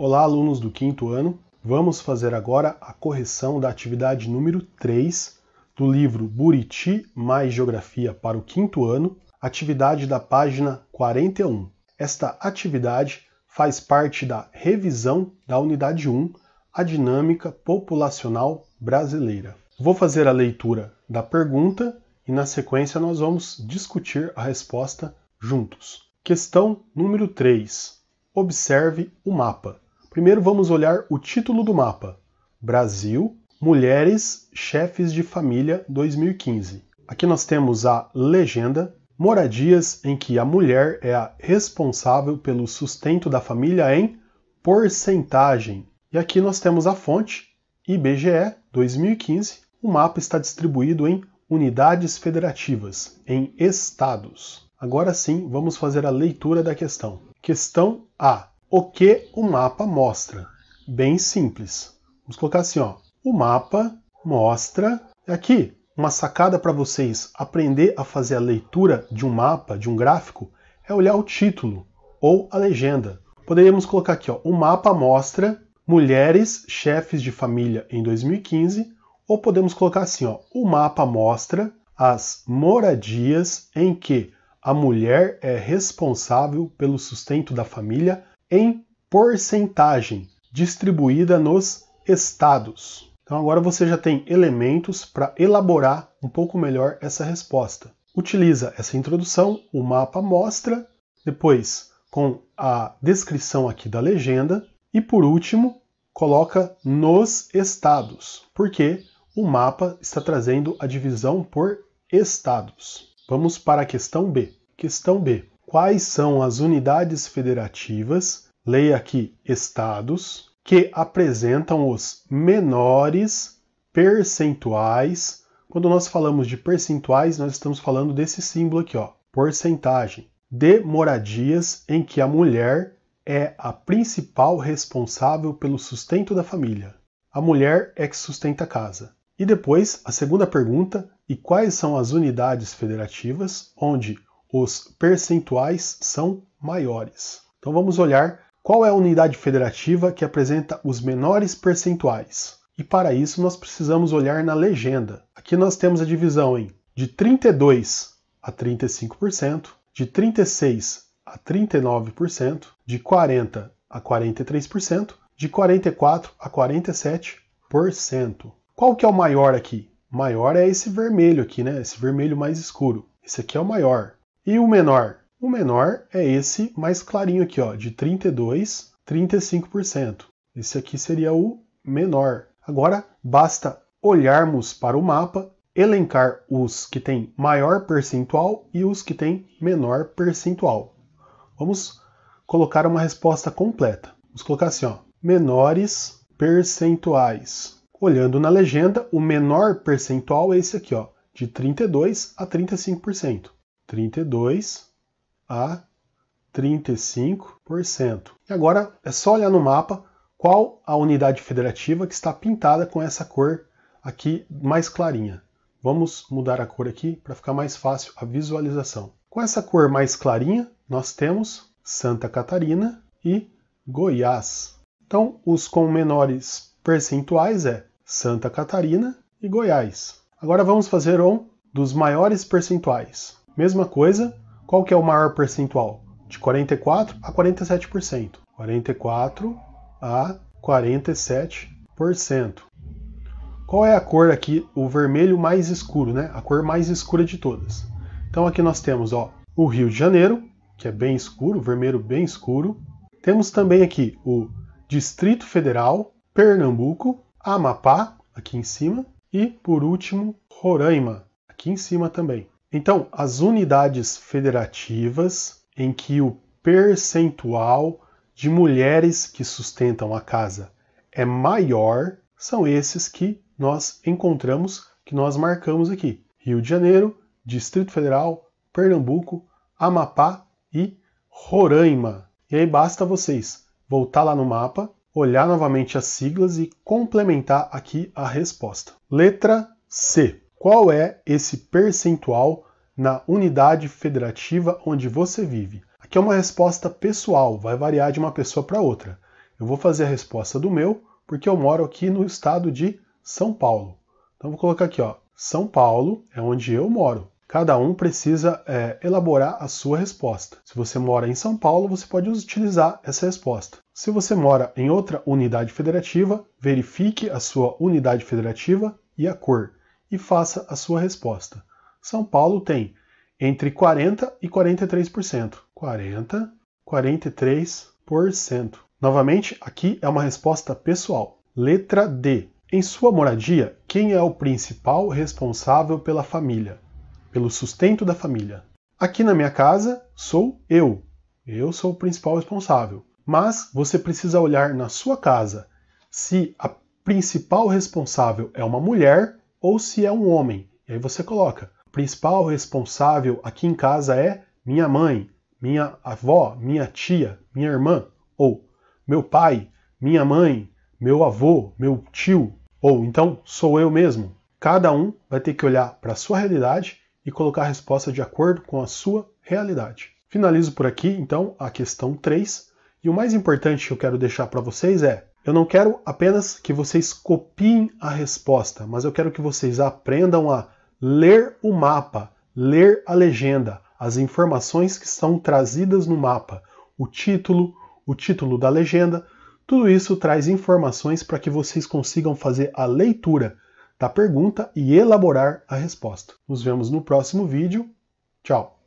Olá, alunos do quinto ano. Vamos fazer agora a correção da atividade número 3 do livro Buriti mais Geografia para o quinto ano, atividade da página 41. Esta atividade faz parte da revisão da unidade 1, a dinâmica populacional brasileira. Vou fazer a leitura da pergunta e na sequência nós vamos discutir a resposta juntos. Questão número 3. Observe o mapa. Primeiro vamos olhar o título do mapa: Brasil, Mulheres Chefes de Família 2015. Aqui nós temos a legenda, moradias em que a mulher é a responsável pelo sustento da família em porcentagem. E aqui nós temos a fonte IBGE 2015. O mapa está distribuído em unidades federativas, em estados. Agora sim, vamos fazer a leitura da questão. Questão A o que o mapa mostra. Bem simples. Vamos colocar assim, ó. O mapa mostra é aqui uma sacada para vocês aprender a fazer a leitura de um mapa, de um gráfico, é olhar o título ou a legenda. Poderíamos colocar aqui, ó, o mapa mostra mulheres chefes de família em 2015, ou podemos colocar assim, ó, o mapa mostra as moradias em que a mulher é responsável pelo sustento da família em porcentagem distribuída nos estados. Então agora você já tem elementos para elaborar um pouco melhor essa resposta. Utiliza essa introdução, o mapa mostra, depois com a descrição aqui da legenda e por último coloca nos estados, porque o mapa está trazendo a divisão por estados. Vamos para a questão B. Questão B quais são as unidades federativas, leia aqui estados, que apresentam os menores percentuais. Quando nós falamos de percentuais, nós estamos falando desse símbolo aqui, ó, porcentagem de moradias em que a mulher é a principal responsável pelo sustento da família. A mulher é que sustenta a casa. E depois, a segunda pergunta, e quais são as unidades federativas onde os percentuais são maiores. Então vamos olhar qual é a unidade federativa que apresenta os menores percentuais. E para isso nós precisamos olhar na legenda. Aqui nós temos a divisão em de 32 a 35%, de 36 a 39%, de 40 a 43%, de 44 a 47%. Qual que é o maior aqui? Maior é esse vermelho aqui, né? Esse vermelho mais escuro. Esse aqui é o maior. E o menor? O menor é esse mais clarinho aqui, ó, de 32, 35%. Esse aqui seria o menor. Agora basta olharmos para o mapa, elencar os que têm maior percentual e os que têm menor percentual. Vamos colocar uma resposta completa. Vamos colocar assim, ó, menores percentuais. Olhando na legenda, o menor percentual é esse aqui, ó, de 32 a 35%. 32 a 35%. E agora é só olhar no mapa qual a unidade federativa que está pintada com essa cor aqui mais clarinha. Vamos mudar a cor aqui para ficar mais fácil a visualização. Com essa cor mais clarinha, nós temos Santa Catarina e Goiás. Então, os com menores percentuais é Santa Catarina e Goiás. Agora vamos fazer um dos maiores percentuais. Mesma coisa, qual que é o maior percentual? De 44 a 47%. 44 a 47%. Qual é a cor aqui, o vermelho mais escuro, né? A cor mais escura de todas. Então aqui nós temos, ó, o Rio de Janeiro, que é bem escuro, vermelho bem escuro. Temos também aqui o Distrito Federal, Pernambuco, Amapá, aqui em cima, e por último, Roraima, aqui em cima também. Então, as unidades federativas em que o percentual de mulheres que sustentam a casa é maior são esses que nós encontramos, que nós marcamos aqui: Rio de Janeiro, Distrito Federal, Pernambuco, Amapá e Roraima. E aí basta vocês voltar lá no mapa, olhar novamente as siglas e complementar aqui a resposta. Letra C qual é esse percentual na unidade federativa onde você vive? Aqui é uma resposta pessoal, vai variar de uma pessoa para outra. Eu vou fazer a resposta do meu, porque eu moro aqui no estado de São Paulo. Então vou colocar aqui, ó, São Paulo é onde eu moro. Cada um precisa é, elaborar a sua resposta. Se você mora em São Paulo, você pode utilizar essa resposta. Se você mora em outra unidade federativa, verifique a sua unidade federativa e a cor e faça a sua resposta. São Paulo tem entre 40% e 43%. 40%, 43%. Novamente, aqui é uma resposta pessoal. Letra D. Em sua moradia, quem é o principal responsável pela família? Pelo sustento da família. Aqui na minha casa, sou eu. Eu sou o principal responsável. Mas você precisa olhar na sua casa. Se a principal responsável é uma mulher, ou se é um homem. E aí você coloca: principal responsável aqui em casa é minha mãe, minha avó, minha tia, minha irmã, ou meu pai, minha mãe, meu avô, meu tio, ou então sou eu mesmo. Cada um vai ter que olhar para a sua realidade e colocar a resposta de acordo com a sua realidade. Finalizo por aqui, então, a questão 3. E o mais importante que eu quero deixar para vocês é: eu não quero apenas que vocês copiem a resposta, mas eu quero que vocês aprendam a ler o mapa, ler a legenda, as informações que são trazidas no mapa, o título, o título da legenda. Tudo isso traz informações para que vocês consigam fazer a leitura da pergunta e elaborar a resposta. Nos vemos no próximo vídeo. Tchau!